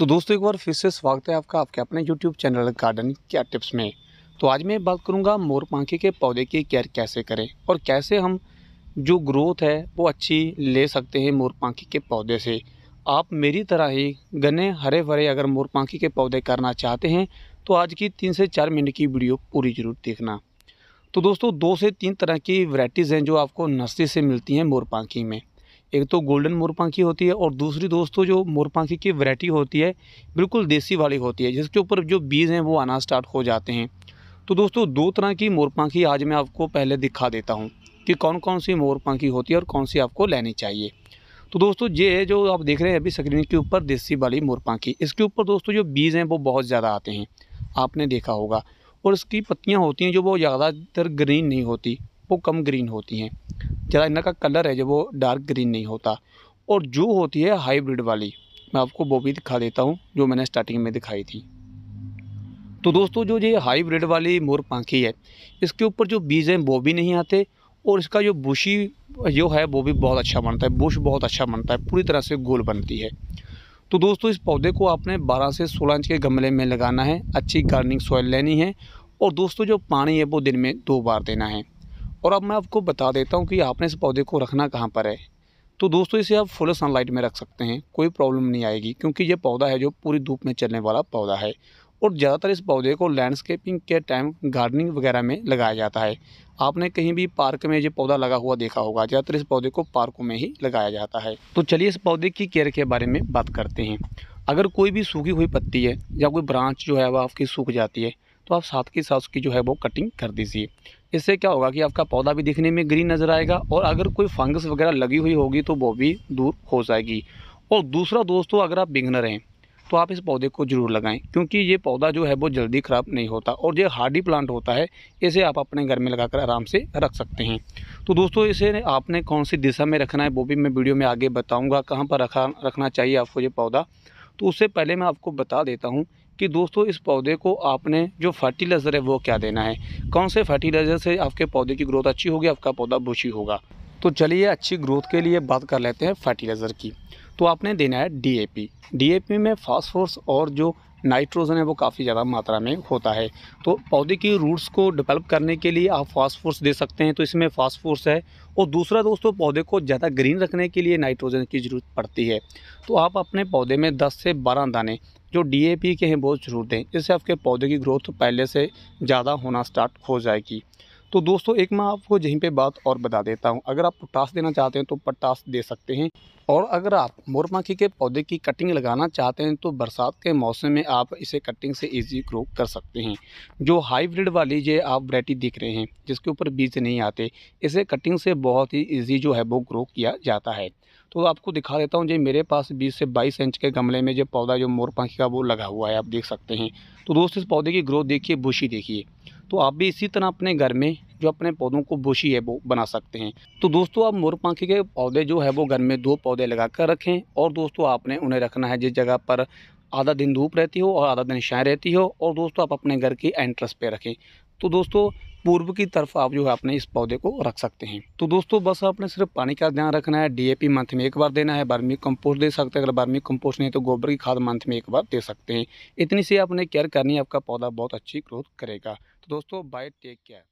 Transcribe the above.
तो दोस्तों एक बार फिर से स्वागत है आपका आपके अपने यूट्यूब चैनल गार्डन क्या टिप्स में तो आज मैं बात करूंगा मोर पंखी के पौधे की केयर कैसे करें और कैसे हम जो ग्रोथ है वो अच्छी ले सकते हैं मोर पंखी के पौधे से आप मेरी तरह ही घने हरे भरे अगर मोर पंखी के पौधे करना चाहते हैं तो आज की तीन से चार मिनट की वीडियो पूरी ज़रूर देखना तो दोस्तों दो से तीन तरह की वराइटीज़ हैं जो आपको नर्सरी से मिलती हैं पंखी में एक तो गोल्डन मोरपाखी होती है और दूसरी दोस्तों जो मोरपाखी की वैरायटी होती है बिल्कुल देसी वाली होती है जिसके ऊपर जो बीज हैं वो आना स्टार्ट हो जाते हैं तो दोस्तों दो तरह की मोरपाखी आज मैं आपको पहले दिखा देता हूँ कि कौन कौन सी मोरपाखी होती है और कौन सी आपको लेनी चाहिए तो दोस्तों ये है जो आप देख रहे हैं अभी स्क्रीन के ऊपर देसी वाली मोरपाखी इसके ऊपर दोस्तों जो बीज हैं वो बहुत ज़्यादा आते हैं आपने देखा होगा और इसकी पत्तियाँ होती हैं जो बहुत ज़्यादातर ग्रीन नहीं होती वो कम ग्रीन होती हैं ज़रा इनका कलर है जो वो डार्क ग्रीन नहीं होता और जो होती है हाईब्रिड वाली मैं आपको वो भी दिखा देता हूँ जो मैंने स्टार्टिंग में दिखाई थी तो दोस्तों जो ये हाईब्रिड वाली मोर पाखी है इसके ऊपर जो बीज हैं वो भी नहीं आते और इसका जो बुशी जो है वो भी बहुत अच्छा बनता है बुश बहुत अच्छा बनता है पूरी तरह से गोल बनती है तो दोस्तों इस पौधे को आपने 12 से 16 इंच के गमले में लगाना है अच्छी गार्डनिंग सॉइल लेनी है और दोस्तों जो पानी है वो दिन में दो बार देना है और अब मैं आपको बता देता हूँ कि आपने इस पौधे को रखना कहाँ पर है तो दोस्तों इसे आप फुल सनलाइट में रख सकते हैं कोई प्रॉब्लम नहीं आएगी क्योंकि ये पौधा है जो पूरी धूप में चलने वाला पौधा है और ज़्यादातर इस पौधे को लैंडस्केपिंग के टाइम गार्डनिंग वगैरह में लगाया जाता है आपने कहीं भी पार्क में ये पौधा लगा हुआ देखा होगा ज़्यादातर इस पौधे को पार्कों में ही लगाया जाता है तो चलिए इस पौधे की केयर के बारे में बात करते हैं अगर कोई भी सूखी हुई पत्ती है या कोई ब्रांच जो है वह आपकी सूख जाती है तो आप साथ के साथ उसकी जो है वो कटिंग कर दीजिए इससे क्या होगा कि आपका पौधा भी दिखने में ग्रीन नज़र आएगा और अगर कोई फंगस वगैरह लगी हुई होगी तो वो भी दूर हो जाएगी और दूसरा दोस्तों अगर आप बिगनर हैं तो आप इस पौधे को ज़रूर लगाएं क्योंकि ये पौधा जो है वो जल्दी ख़राब नहीं होता और ये हार्डी प्लांट होता है इसे आप अपने घर में लगाकर आराम से रख सकते हैं तो दोस्तों इसे आपने कौन सी दिशा में रखना है वो भी मैं वीडियो में आगे बताऊँगा कहाँ पर रखा रखना चाहिए आपको ये पौधा तो उससे पहले मैं आपको बता देता हूँ कि दोस्तों इस पौधे को आपने जो फर्टिलाइज़र है वो क्या देना है कौन से फर्टिलाइज़र से आपके पौधे की ग्रोथ अच्छी होगी आपका पौधा भूसी होगा तो चलिए अच्छी ग्रोथ के लिए बात कर लेते हैं फर्टिलाइज़र की तो आपने देना है डीएपी डीएपी में फास्फोरस और जो नाइट्रोजन है वो काफ़ी ज़्यादा मात्रा में होता है तो पौधे की रूट्स को डेवलप करने के लिए आप फास्फोर्स दे सकते हैं तो इसमें फास्फोर्स है और दूसरा दोस्तों पौधे को ज़्यादा ग्रीन रखने के लिए नाइट्रोजन की ज़रूरत पड़ती है तो आप अपने पौधे में दस से बारह दाने जो डी के हैं वो ज़रूर दें इससे आपके पौधे की ग्रोथ पहले से ज़्यादा होना स्टार्ट हो जाएगी तो दोस्तों एक मैं आपको यहीं पे बात और बता देता हूँ अगर आप पोटास देना चाहते हैं तो पोटास दे सकते हैं और अगर आप मोरमाखी के पौधे की कटिंग लगाना चाहते हैं तो बरसात के मौसम में आप इसे कटिंग से इजी ग्रो कर सकते हैं जो हाईब्रिड वाली ये आप वरायटी दिख रहे हैं जिसके ऊपर बीज नहीं आते इसे कटिंग से बहुत ही ईजी जो है वो ग्रो किया जाता है तो आपको दिखा देता हूँ जी मेरे पास बीस से बाईस इंच के गमले में जो पौधा जो मोर का वो लगा हुआ है आप देख सकते हैं तो दोस्त इस पौधे की ग्रोथ देखिए बुशी देखिए तो आप भी इसी तरह अपने घर में जो अपने पौधों को बुशी है वो बना सकते हैं तो दोस्तों आप मोर के पौधे जो है वो घर में दो पौधे लगा कर रखें और दोस्तों आपने उन्हें रखना है जिस जगह पर आधा दिन धूप रहती हो और आधा दिन छाया रहती हो और दोस्तों आप अपने घर की एंट्रेंस पर रखें तो दोस्तों पूर्व की तरफ आप जो है अपने इस पौधे को रख सकते हैं तो दोस्तों बस आपने सिर्फ पानी का ध्यान रखना है डीएपी मंथ में एक बार देना है बर्मी कंपोस्ट दे सकते हैं अगर बर्मी कंपोस्ट नहीं तो गोबर की खाद मंथ में एक बार दे सकते हैं इतनी सी आपने केयर करनी है आपका पौधा बहुत अच्छी ग्रोथ करेगा तो दोस्तों बाय टेक केयर